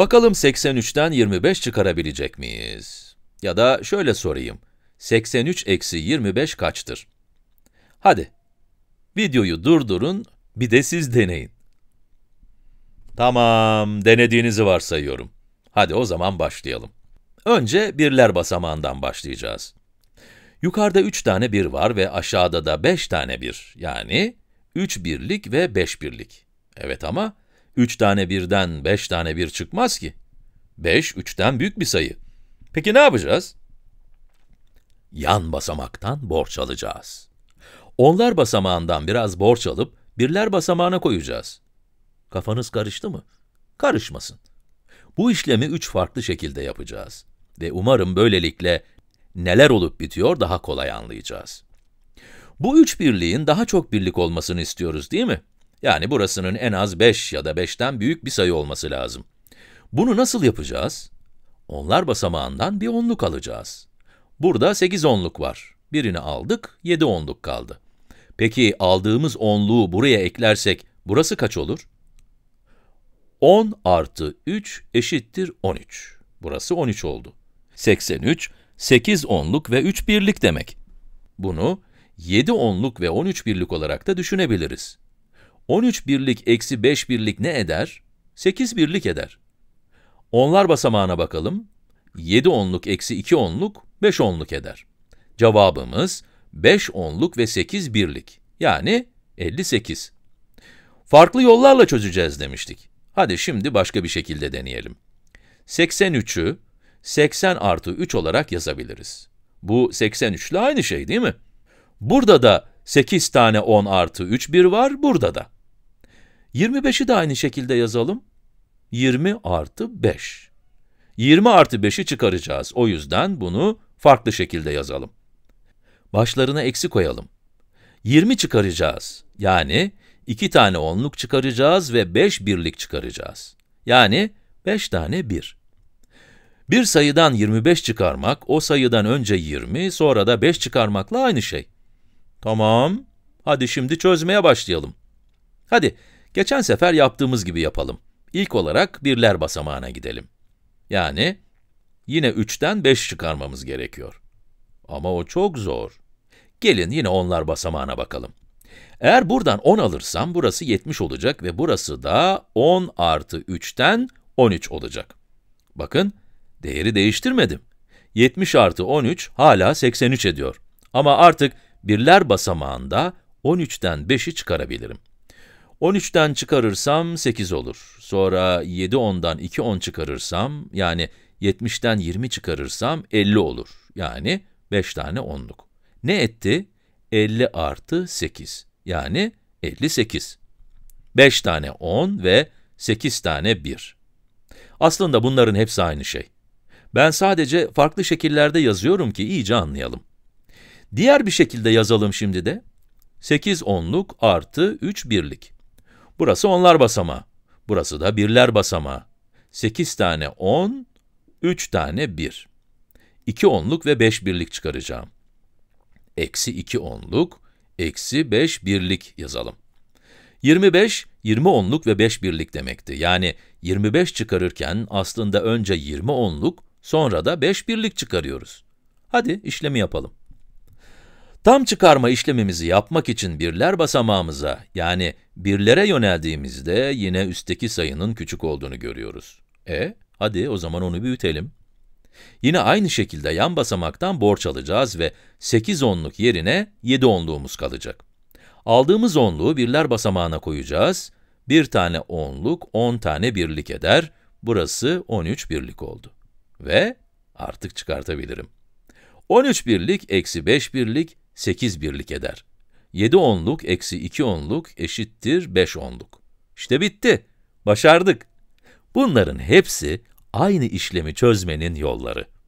Bakalım 83'ten 25 çıkarabilecek miyiz? Ya da şöyle sorayım. 83 eksi 25 kaçtır? Hadi, videoyu durdurun, bir de siz deneyin. Tamam, denediğinizi varsayıyorum. Hadi o zaman başlayalım. Önce birler basamağından başlayacağız. Yukarıda 3 tane 1 var ve aşağıda da 5 tane 1. Yani 3 birlik ve 5 birlik. Evet ama Üç tane birden beş tane bir çıkmaz ki. Beş, üçten büyük bir sayı. Peki ne yapacağız? Yan basamaktan borç alacağız. Onlar basamağından biraz borç alıp birler basamağına koyacağız. Kafanız karıştı mı? Karışmasın. Bu işlemi üç farklı şekilde yapacağız. Ve umarım böylelikle neler olup bitiyor daha kolay anlayacağız. Bu üç birliğin daha çok birlik olmasını istiyoruz değil mi? Yani burasının en az 5 ya da 5'ten büyük bir sayı olması lazım. Bunu nasıl yapacağız? Onlar basamağından bir onluk alacağız. Burada 8 onluk var. Birini aldık, 7 onluk kaldı. Peki aldığımız onluğu buraya eklersek burası kaç olur? 10 artı 3 eşittir 13. Burası 13 oldu. 83, 8 onluk ve 3 birlik demek. Bunu 7 onluk ve 13 birlik olarak da düşünebiliriz. 13 birlik eksi 5 birlik ne eder? 8 birlik eder. Onlar basamağına bakalım. 7 onluk eksi 2 onluk 5 onluk eder. Cevabımız 5 onluk ve 8 birlik. Yani 58. Farklı yollarla çözeceğiz demiştik. Hadi şimdi başka bir şekilde deneyelim. 83'ü 80 artı 3 olarak yazabiliriz. Bu 83 ile aynı şey değil mi? Burada da 8 tane 10 artı 3 bir var, burada da. 25'i de aynı şekilde yazalım. 20 artı 5. 20 artı 5'i çıkaracağız. O yüzden bunu farklı şekilde yazalım. Başlarına eksi koyalım. 20 çıkaracağız. Yani 2 tane onluk çıkaracağız ve 5 birlik çıkaracağız. Yani 5 tane 1. Bir sayıdan 25 çıkarmak, o sayıdan önce 20, sonra da 5 çıkarmakla aynı şey. Tamam, hadi şimdi çözmeye başlayalım. Hadi, Geçen sefer yaptığımız gibi yapalım. İlk olarak birler basamağına gidelim. Yani yine 3'ten 5 çıkarmamız gerekiyor. Ama o çok zor. Gelin yine onlar basamağına bakalım. Eğer buradan 10 alırsam burası 70 olacak ve burası da 10 artı 3'ten 13 olacak. Bakın, değeri değiştirmedim. 70 artı 13 hala 83 ediyor. Ama artık birler basamağında 13'ten 5'i çıkarabilirim. 13'ten çıkarırsam 8 olur. Sonra 7 10'dan 2 10 çıkarırsam, yani 70'ten 20 çıkarırsam 50 olur. Yani 5 tane 10'luk. Ne etti? 50 artı 8. Yani 58. 5 tane 10 ve 8 tane 1. Aslında bunların hepsi aynı şey. Ben sadece farklı şekillerde yazıyorum ki iyice anlayalım. Diğer bir şekilde yazalım şimdi de. 8 onluk artı 3 birlik. Burası onlar basamağı. Burası da birler basamağı. 8 tane 10, 3 tane 1. 2 onluk ve 5 birlik çıkaracağım. Eksi 2 onluk, eksi 5 birlik yazalım. 25, 20 onluk ve 5 birlik demekti. Yani 25 çıkarırken aslında önce 20 onluk, sonra da 5 birlik çıkarıyoruz. Hadi işlemi yapalım. Tam çıkarma işlemimizi yapmak için birler basamağımıza, yani Birlere yöneldiğimizde yine üstteki sayının küçük olduğunu görüyoruz. E, hadi o zaman onu büyütelim. Yine aynı şekilde yan basamaktan borç alacağız ve 8 onluk yerine 7 onluğumuz kalacak. Aldığımız onluğu birler basamağına koyacağız. Bir tane onluk 10 on tane birlik eder. Burası 13 birlik oldu. Ve artık çıkartabilirim. 13 birlik eksi 5 birlik 8 birlik eder. 7 onluk eksi 2 onluk eşittir 5 onluk. İşte bitti. Başardık. Bunların hepsi aynı işlemi çözmenin yolları.